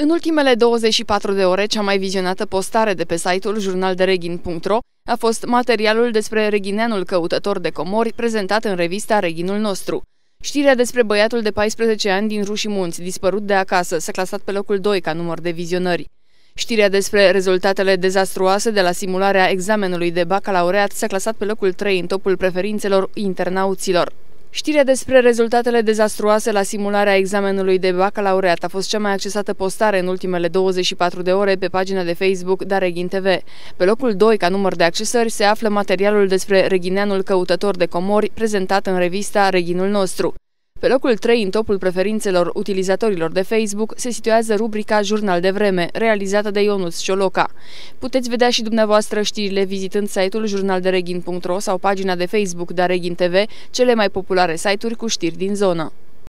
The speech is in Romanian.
În ultimele 24 de ore, cea mai vizionată postare de pe site-ul jurnaldereghin.ro a fost materialul despre reghineanul căutător de comori prezentat în revista Reginul nostru. Știrea despre băiatul de 14 ani din Rușii Munți, dispărut de acasă, s-a clasat pe locul 2 ca număr de vizionări. Știrea despre rezultatele dezastruoase de la simularea examenului de bacalaureat s-a clasat pe locul 3 în topul preferințelor internauților. Știrea despre rezultatele dezastruoase la simularea examenului de bacalaureat a fost cea mai accesată postare în ultimele 24 de ore pe pagina de Facebook Dareghin TV. Pe locul 2, ca număr de accesări, se află materialul despre reghineanul căutător de comori prezentat în revista Reghinul nostru. Pe locul 3, în topul preferințelor utilizatorilor de Facebook, se situează rubrica Jurnal de vreme, realizată de Ionus Cioloca. Puteți vedea și dumneavoastră știrile vizitând site-ul jurnaldereghin.ro sau pagina de Facebook de Regin TV, cele mai populare site-uri cu știri din zonă.